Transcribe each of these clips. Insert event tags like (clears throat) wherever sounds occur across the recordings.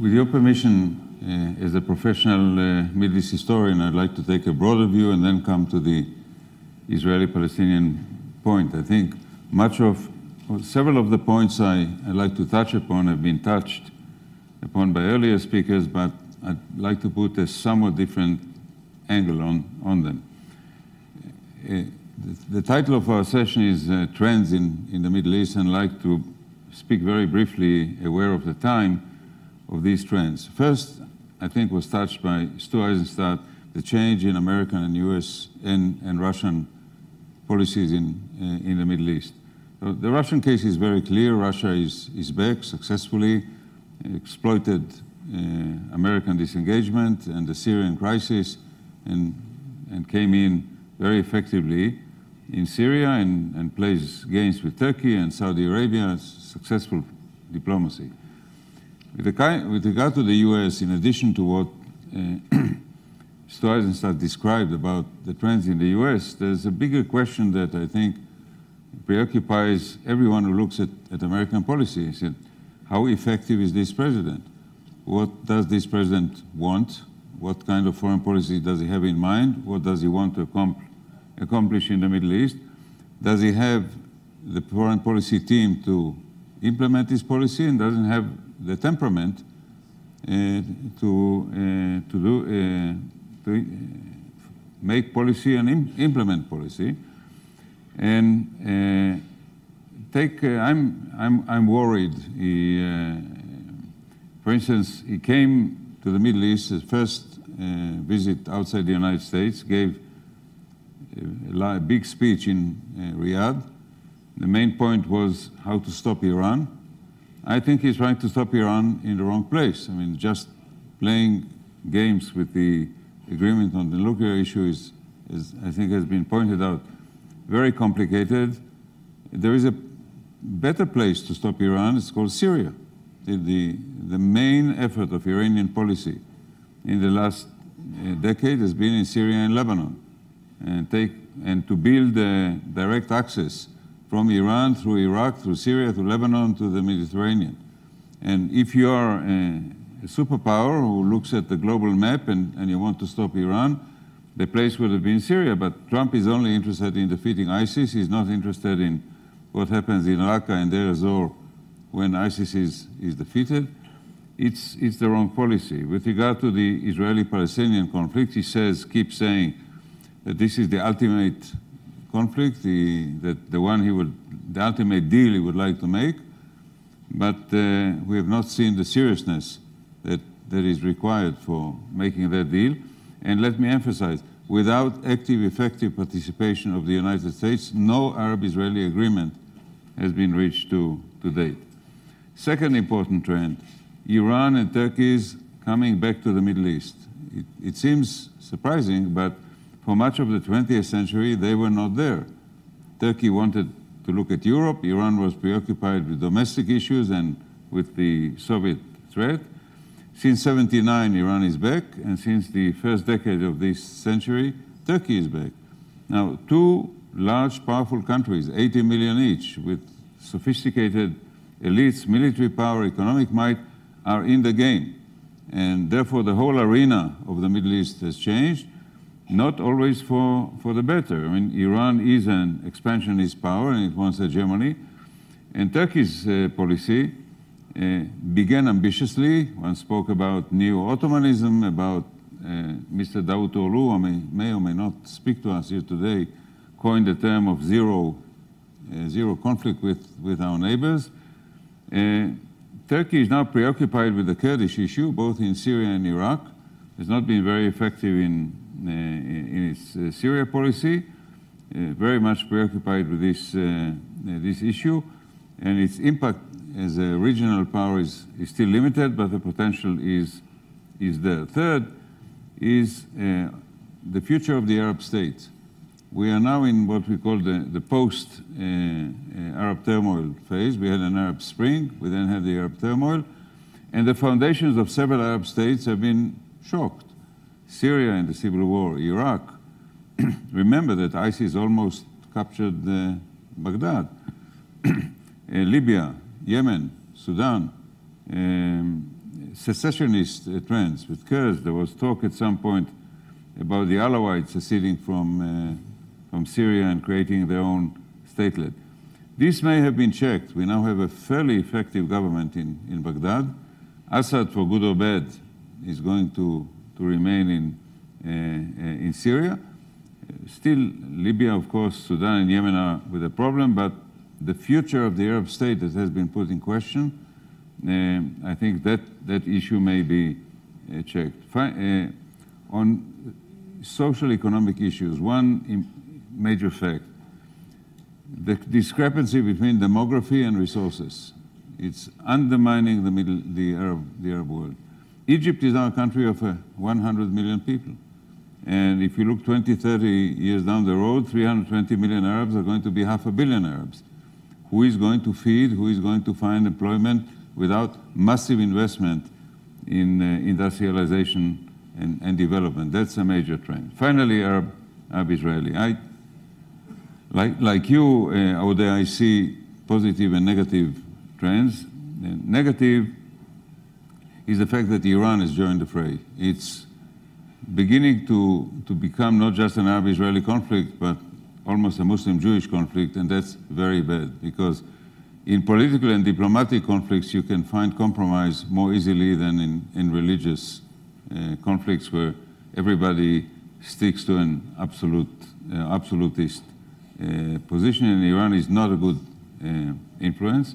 With your permission, uh, as a professional uh, Middle East historian, I'd like to take a broader view and then come to the Israeli-Palestinian point. I think much of, well, several of the points I, I'd like to touch upon have been touched upon by earlier speakers, but I'd like to put a somewhat different angle on, on them. Uh, the, the, title of our session is uh, Trends in, in the Middle East, and I'd like to speak very briefly, aware of the time, of these trends. First, I think was touched by Stu Eisenstadt, the change in American and U.S. and, and Russian policies in, uh, in the Middle East. So the Russian case is very clear. Russia is, is back successfully, exploited uh, American disengagement and the Syrian crisis and, and came in very effectively in Syria and, and plays games with Turkey and Saudi Arabia, successful diplomacy. With regard to the U.S., in addition to what uh, (clears throat) Stuyvesant described about the trends in the U.S., there's a bigger question that I think preoccupies everyone who looks at, at American policy. Is it, how effective is this president? What does this president want? What kind of foreign policy does he have in mind? What does he want to accomplish in the Middle East? Does he have the foreign policy team to implement his policy and doesn't have the temperament uh, to, uh, to, do, uh, to make policy and Im implement policy. And take, I'm, I'm, I'm worried. He, for instance, he came to the Middle East, his first visit outside the United States, gave a big speech in Riyadh. The main point was how to stop Iran. I think he's trying to stop Iran in the wrong place. I mean, just playing games with the agreement on the nuclear issue is, is I think, has been pointed out, very complicated. There is a better place to stop Iran. It's called Syria. The, the, the main effort of Iranian policy in the last uh, decade has been in Syria and Lebanon, and, take, and to build uh, direct access from Iran through Iraq, through Syria, through Lebanon, to the Mediterranean. And if you are a, a superpower who looks at the global map and, and you want to stop Iran, the place would have been Syria, but Trump is only interested in defeating ISIS. He's not interested in what happens in Raqqa and Deir ez-Zor when ISIS is, is defeated. It's, it's the wrong policy. With regard to the Israeli-Palestinian conflict, he says, keeps saying that this is the ultimate conflict, the, the, the one he would, the ultimate deal he would like to make, but uh, we have not seen the seriousness that, that is required for making that deal. And let me emphasize, without active, effective participation of the United States, no Arab-Israeli agreement has been reached to, to date. Second important trend, Iran and Turkey's coming back to the Middle East. It, it seems surprising, but for much of the 20th century, they were not there. Turkey wanted to look at Europe. Iran was preoccupied with domestic issues and with the Soviet threat. Since 79, Iran is back, and since the first decade of this century, Turkey is back. Now, two large, powerful countries, 80 million each, with sophisticated elites, military power, economic might, are in the game. And therefore, the whole arena of the Middle East has changed not always for, for the better. I mean, Iran is an expansionist power and it wants hegemony. And Turkey's uh, policy uh, began ambitiously. One spoke about neo-Ottomanism, about uh, Mr. Davutoğlu, who may, may or may not speak to us here today, coined the term of zero, uh, zero conflict with, with our neighbors. Uh, Turkey is now preoccupied with the Kurdish issue, both in Syria and Iraq. It's not been very effective in, uh, in its uh, Syria policy, uh, very much preoccupied with this, this issue, and its impact as a regional power is, is still limited, but the potential is, is there. Third is the future of the Arab states. We are now in what we call the, the post-Arab uh, uh, turmoil phase. We had an Arab Spring, we then had the Arab turmoil, and the foundations of several Arab states have been shocked. Syria and the civil war, Iraq, (clears throat) remember that ISIS almost captured uh, Baghdad, (clears throat) uh, Libya, Yemen, Sudan, um, secessionist uh, trends with Kurds. There was talk at some point about the Alawites seceding from, uh, from Syria and creating their own statelet. This may have been checked. We now have a fairly effective government in, in Baghdad. Assad, for good or bad, is going to to remain in, uh, uh, in Syria. Still, Libya, of course, Sudan and Yemen are with a problem, but the future of the Arab state that has been put in question, uh, I think that, that issue may be checked. Fi on social economic issues, one major fact, the discrepancy between demography and resources. It's undermining the, middle, the, Arab, the Arab world. Egypt is now a country of uh, 100 million people. And if you look 20, 30 years down the road, 320 million Arabs are going to be half a billion Arabs. Who is going to feed, who is going to find employment without massive investment in uh, industrialization and, and, development? That's a major trend. Finally, Arab, Arab Israeli. I, like, like you, uh, I see positive and negative trends. The negative is the fact that Iran has joined the fray. It's beginning to, to become not just an Arab-Israeli conflict, but almost a Muslim-Jewish conflict, and that's very bad because in political and diplomatic conflicts, you can find compromise more easily than in, in religious uh, conflicts where everybody sticks to an absolute, uh, absolutist uh, position, and Iran is not a good uh, influence.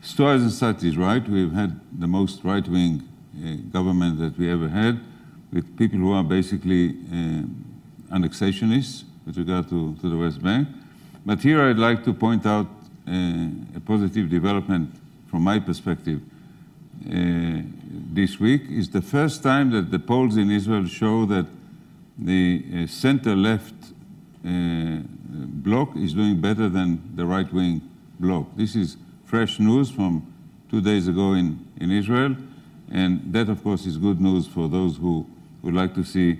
Stories and studies, right? We've had the most right-wing uh, government that we ever had, with people who are basically uh, annexationists with regard to, to the West Bank. But here I'd like to point out uh, a positive development from my perspective uh, this week is the first time that the polls in Israel show that the uh, center-left uh, bloc is doing better than the right-wing bloc. This is fresh news from two days ago in, in Israel. And that, of course, is good news for those who would like to see uh,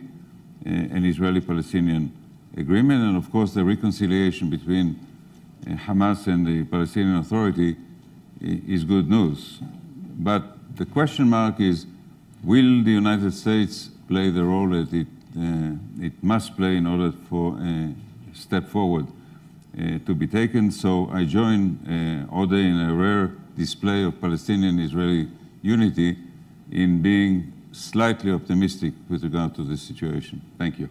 an Israeli-Palestinian agreement. And, of course, the reconciliation between uh, Hamas and the Palestinian Authority eh, is good news. But the question mark is, will the United States play the role that it, uh, it must play in order for a step forward? Uh, to be taken. So I joined uh, Ode in a rare display of Palestinian-Israeli unity in being slightly optimistic with regard to this situation. Thank you.